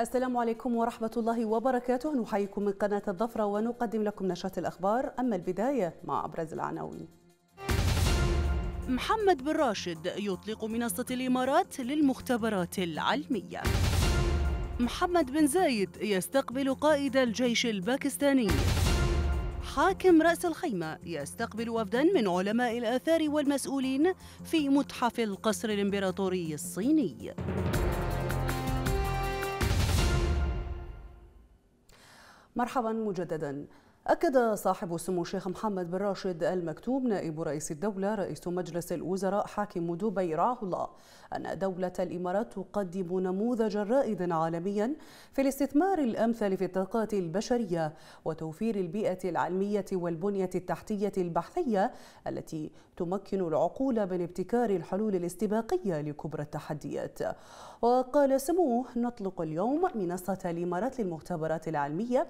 السلام عليكم ورحمة الله وبركاته نحييكم من قناة الظفرة ونقدم لكم نشرة الأخبار أما البداية مع أبرز العناوين محمد بن راشد يطلق منصة الإمارات للمختبرات العلمية محمد بن زايد يستقبل قائد الجيش الباكستاني حاكم رأس الخيمة يستقبل وفدا من علماء الآثار والمسؤولين في متحف القصر الإمبراطوري الصيني مرحبا مجددا أكد صاحب سمو الشيخ محمد بن راشد المكتوم نائب رئيس الدولة رئيس مجلس الوزراء حاكم دبي رعاه الله أن دولة الإمارات تقدم نموذجا رائدا عالميا في الاستثمار الأمثل في الطاقات البشرية وتوفير البيئة العلمية والبنية التحتية البحثية التي تمكن العقول من ابتكار الحلول الاستباقية لكبرى التحديات وقال سموه نطلق اليوم منصة الإمارات للمختبرات العلمية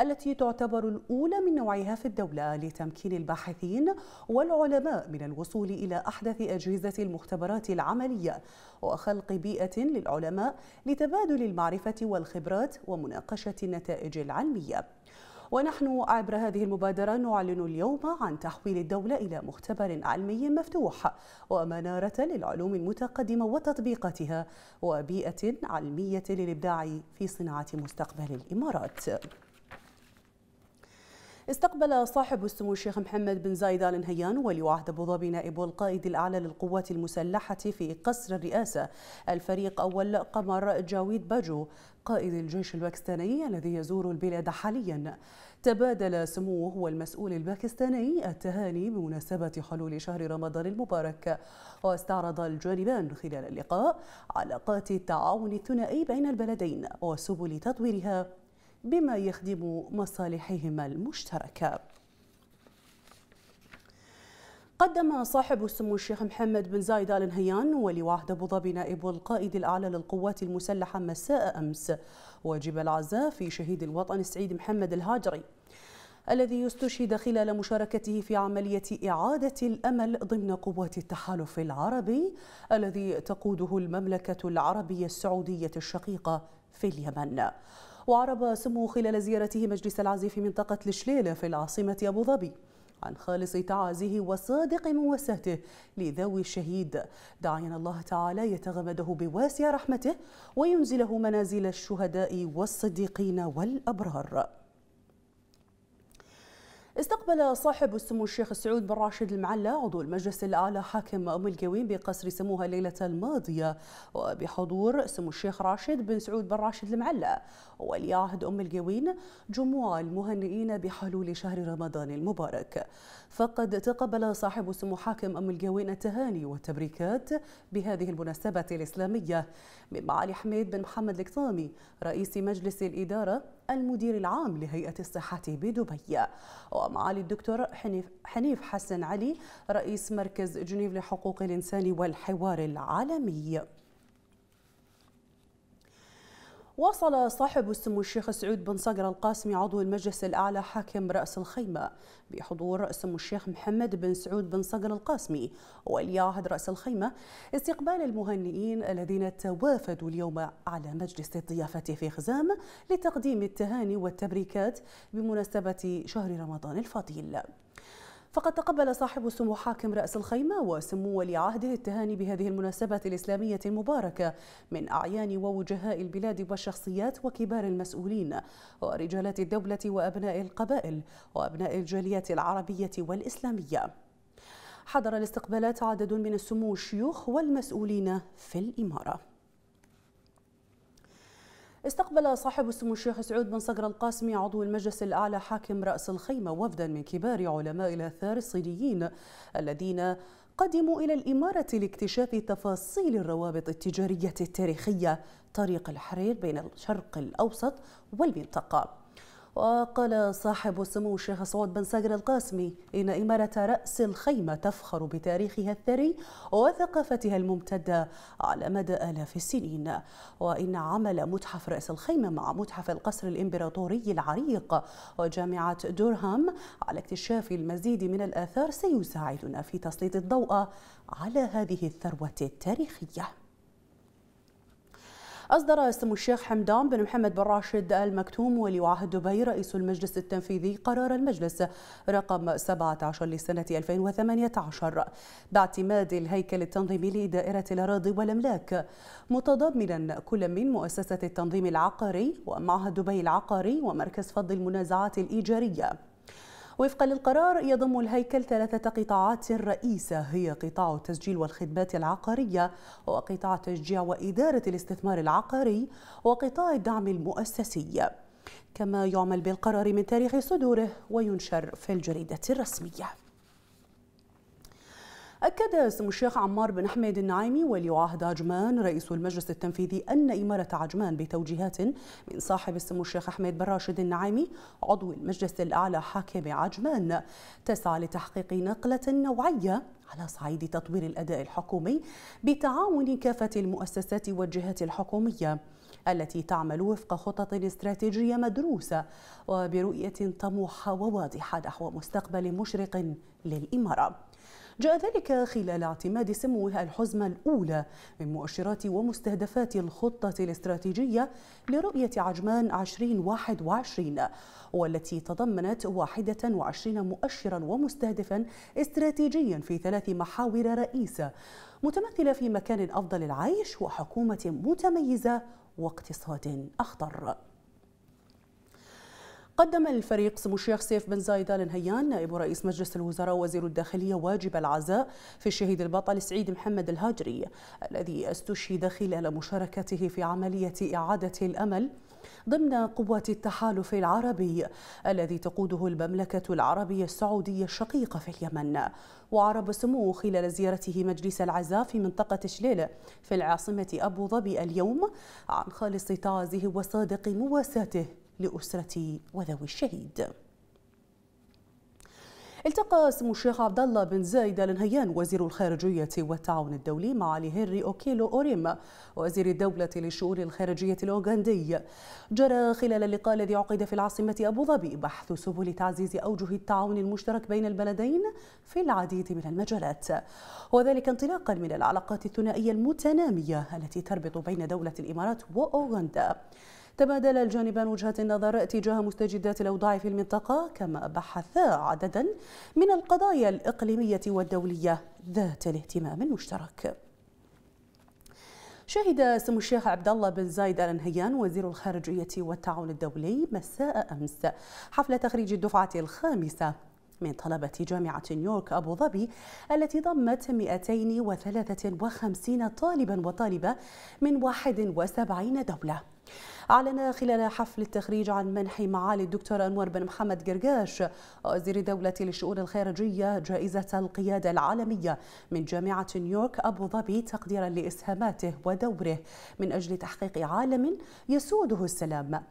التي تعتبر الأولى من نوعها في الدولة لتمكين الباحثين والعلماء من الوصول إلى أحدث أجهزة المختبرات العملية وخلق بيئة للعلماء لتبادل المعرفة والخبرات ومناقشة النتائج العلمية ونحن عبر هذه المبادرة نعلن اليوم عن تحويل الدولة إلى مختبر علمي مفتوح ومنارة للعلوم المتقدمة وتطبيقاتها وبيئة علمية للإبداع في صناعة مستقبل الإمارات استقبل صاحب السمو الشيخ محمد بن زايد آل نهيان ولي عهد أبو ظبي نائب القائد الأعلى للقوات المسلحة في قصر الرئاسة الفريق أول قمر جاويد باجو قائد الجيش الباكستاني الذي يزور البلاد حاليا تبادل سموه والمسؤول الباكستاني التهاني بمناسبة حلول شهر رمضان المبارك واستعرض الجانبان خلال اللقاء علاقات التعاون الثنائي بين البلدين وسبل تطويرها بما يخدم مصالحهما المشتركه قدم صاحب السمو الشيخ محمد بن زايد ال نهيان ولي عهد ابو ظبي نائب القائد الاعلى للقوات المسلحه مساء امس واجب العزاء في شهيد الوطن سعيد محمد الهاجري الذي استشهد خلال مشاركته في عملية إعادة الأمل ضمن قوات التحالف العربي الذي تقوده المملكة العربية السعودية الشقيقة في اليمن وعرب سمو خلال زيارته مجلس العزي في منطقة الشليلة في العاصمة أبو ظبي عن خالص تعازيه وصادق مواساته لذوي الشهيد داعيا الله تعالى يتغمده بواسع رحمته وينزله منازل الشهداء والصديقين والأبرار استقبل صاحب السمو الشيخ سعود بن راشد المعلى عضو المجلس الأعلى حاكم أم القويم بقصر سموها الليلة الماضية وبحضور سمو الشيخ راشد بن سعود بن راشد المعلى ولي عهد أم القويم جموع المهنئين بحلول شهر رمضان المبارك فقد تقبل صاحب سمو حاكم أم القويم التهاني والتبريكات بهذه المناسبة الإسلامية من معالي حميد بن محمد الكتامي رئيس مجلس الإدارة المدير العام لهيئة الصحة بدبي ومعالي الدكتور حنيف حسن علي رئيس مركز جنيف لحقوق الإنسان والحوار العالمي وصل صاحب السمو الشيخ سعود بن صقر القاسمي عضو المجلس الأعلى حاكم رأس الخيمة بحضور سمو الشيخ محمد بن سعود بن صقر القاسمي ولي عهد رأس الخيمة استقبال المهنئين الذين توافدوا اليوم على مجلس الضيافة في خزام لتقديم التهاني والتبريكات بمناسبة شهر رمضان الفضيل. فقد تقبل صاحب السمو حاكم رأس الخيمة وسمو ولي عهده التهاني بهذه المناسبة الإسلامية المباركة من أعيان ووجهاء البلاد والشخصيات وكبار المسؤولين ورجالات الدولة وأبناء القبائل وأبناء الجاليات العربية والإسلامية حضر الاستقبالات عدد من السمو الشيوخ والمسؤولين في الإمارة استقبل صاحب السمو الشيخ سعود بن صقر القاسمي عضو المجلس الأعلى حاكم رأس الخيمة وفدا من كبار علماء الآثار الصينيين الذين قدموا إلى الإمارة لاكتشاف تفاصيل الروابط التجارية التاريخية طريق الحرير بين الشرق الأوسط والمنطقة وقال صاحب السمو الشيخ سعود بن ساجر القاسمي إن إمارة رأس الخيمة تفخر بتاريخها الثري وثقافتها الممتدة على مدى آلاف السنين وإن عمل متحف رأس الخيمة مع متحف القصر الإمبراطوري العريق وجامعة دورهام على اكتشاف المزيد من الآثار سيساعدنا في تسليط الضوء على هذه الثروة التاريخية أصدر سمو الشيخ حمدان بن محمد بن راشد آل مكتوم ولي عهد دبي رئيس المجلس التنفيذي قرار المجلس رقم 17 لسنة 2018 باعتماد الهيكل التنظيمي لدائرة الأراضي والأملاك متضمنا كل من مؤسسة التنظيم العقاري ومعهد دبي العقاري ومركز فض المنازعات الإيجارية وفقا للقرار يضم الهيكل ثلاثة قطاعات رئيسة هي قطاع التسجيل والخدمات العقارية وقطاع تشجيع وإدارة الاستثمار العقاري وقطاع الدعم المؤسسي كما يعمل بالقرار من تاريخ صدوره وينشر في الجريدة الرسمية أكد سمو الشيخ عمار بن حميد النعيمي ولي عهد عجمان رئيس المجلس التنفيذي أن إمارة عجمان بتوجيهات من صاحب السمو الشيخ أحمد بن راشد النعيمي عضو المجلس الأعلى حاكم عجمان تسعى لتحقيق نقلة نوعية على صعيد تطوير الأداء الحكومي بتعاون كافة المؤسسات والجهات الحكومية التي تعمل وفق خطط استراتيجية مدروسة وبرؤية طموحة وواضحة نحو مستقبل مشرق للإمارة جاء ذلك خلال اعتماد سموها الحزمة الأولى من مؤشرات ومستهدفات الخطة الاستراتيجية لرؤية عجمان 2021 والتي تضمنت 21 مؤشرا ومستهدفا استراتيجيا في ثلاث محاور رئيسة متمثلة في مكان أفضل العيش وحكومة متميزة واقتصاد أخضر قدم الفريق سمو الشيخ سيف بن زايد ال نهيان نائب رئيس مجلس الوزراء وزير الداخليه واجب العزاء في الشهيد البطل سعيد محمد الهاجري الذي استشهد خلال مشاركته في عمليه اعاده الامل ضمن قوات التحالف العربي الذي تقوده المملكة العربية السعودية الشقيقة في اليمن وعرب سموه خلال زيارته مجلس العزاء في منطقة شليلة في العاصمة أبو ظبي اليوم عن خالص تعازيه وصادق مواساته لأسرة وذوي الشهيد التقى سمو الشيخ عبد الله بن زايد ال نهيان وزير الخارجية والتعاون الدولي مع هيري أوكيلو أوريم وزير الدولة للشؤون الخارجية الأوغندي جرى خلال اللقاء الذي عقد في العاصمة أبو ظبي بحث سبل تعزيز أوجه التعاون المشترك بين البلدين في العديد من المجالات وذلك انطلاقا من العلاقات الثنائية المتنامية التي تربط بين دولة الإمارات وأوغندا تبادل الجانبان وجهة النظر تجاه مستجدات الأوضاع في المنطقة كما بحثا عددا من القضايا الإقليمية والدولية ذات الاهتمام المشترك شهد سمو الشيخ عبد الله بن زايد ال نهيان وزير الخارجيه والتعاون الدولي مساء امس حفل تخريج الدفعه الخامسه من طلبة جامعة نيويورك أبو ظبي التي ضمت 253 طالبا وطالبة من 71 دولة أعلن خلال حفل التخريج عن منح معالي الدكتور أنور بن محمد قرقاش وزير دولة للشؤون الخارجية جائزة القيادة العالمية من جامعة نيويورك أبو ظبي تقديرا لإسهاماته ودوره من أجل تحقيق عالم يسوده السلام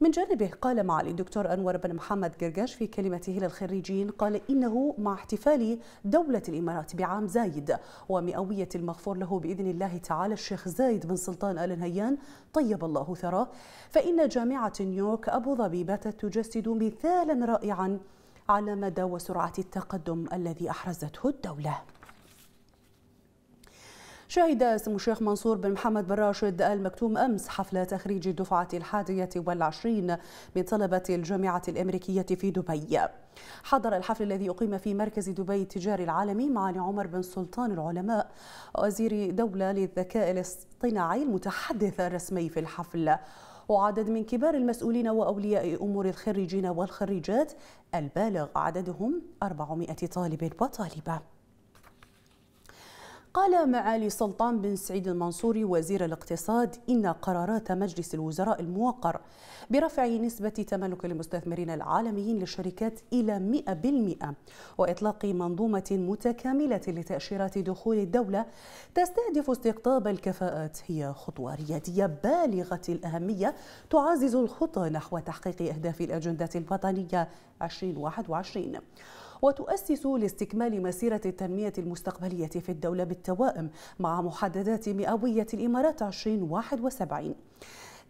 من جانبه قال معالي الدكتور أنور بن محمد قرقاش في كلمته للخريجين قال إنه مع احتفال دولة الإمارات بعام زايد ومئوية المغفور له بإذن الله تعالى الشيخ زايد بن سلطان آل نهيان طيب الله ثراه فإن جامعة نيويورك أبو ظبي باتت تجسد مثالا رائعا على مدى وسرعة التقدم الذي أحرزته الدولة شهد سمو الشيخ منصور بن محمد بن راشد المكتوم أمس حفل تخريج الدفعة الحادية والعشرين من طلبة الجامعة الأمريكية في دبي حضر الحفل الذي أقيم في مركز دبي التجاري العالمي معالي عمر بن سلطان العلماء وزير دولة للذكاء الاصطناعي المتحدث الرسمي في الحفل وعدد من كبار المسؤولين وأولياء أمور الخريجين والخريجات البالغ عددهم 400 طالب وطالبة قال معالي سلطان بن سعيد المنصوري وزير الاقتصاد إن قرارات مجلس الوزراء الموقر برفع نسبة تملك المستثمرين العالميين للشركات إلى 100% وإطلاق منظومة متكاملة لتأشيرات دخول الدولة تستهدف استقطاب الكفاءات هي خطوة ريادية بالغة الأهمية تعزز الخطى نحو تحقيق أهداف الأجندة الوطنية 2021 وتؤسس لاستكمال مسيرة التنمية المستقبلية في الدولة بالتوائم مع محددات مئوية الإمارات 2071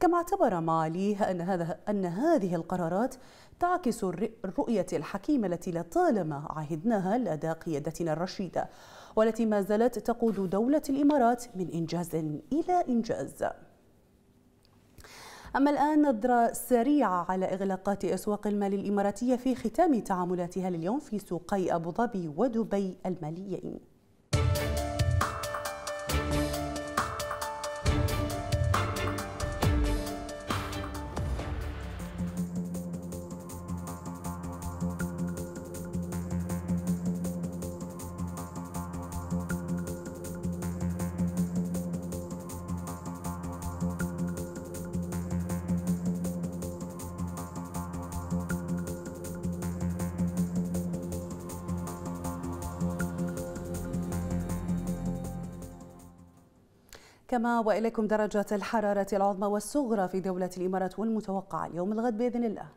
كما اعتبر معاليه أن, هذا أن هذه القرارات تعكس الرؤية الحكيمة التي لطالما عهدناها لدى قيادتنا الرشيدة والتي ما زالت تقود دولة الإمارات من إنجاز إلى إنجاز أما الآن نظرة سريعة على إغلاقات أسواق المال الإماراتية في ختام تعاملاتها لليوم في سوقي أبو ظبي ودبي الماليين كما وإليكم درجات الحرارة العظمى والصغرى في دولة الإمارات والمتوقعة يوم الغد بإذن الله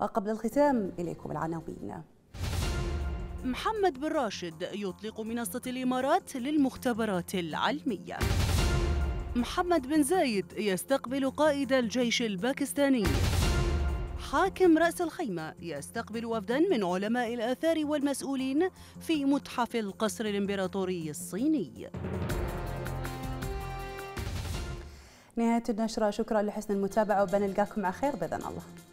وقبل الختام إليكم العناوين محمد بن راشد يطلق منصة الإمارات للمختبرات العلمية محمد بن زايد يستقبل قائد الجيش الباكستاني حاكم رأس الخيمة يستقبل وفدا من علماء الآثار والمسؤولين في متحف القصر الإمبراطوري الصيني نهاية النشرة شكرا لحسن المتابعة وبنلقاكم على خير بإذن الله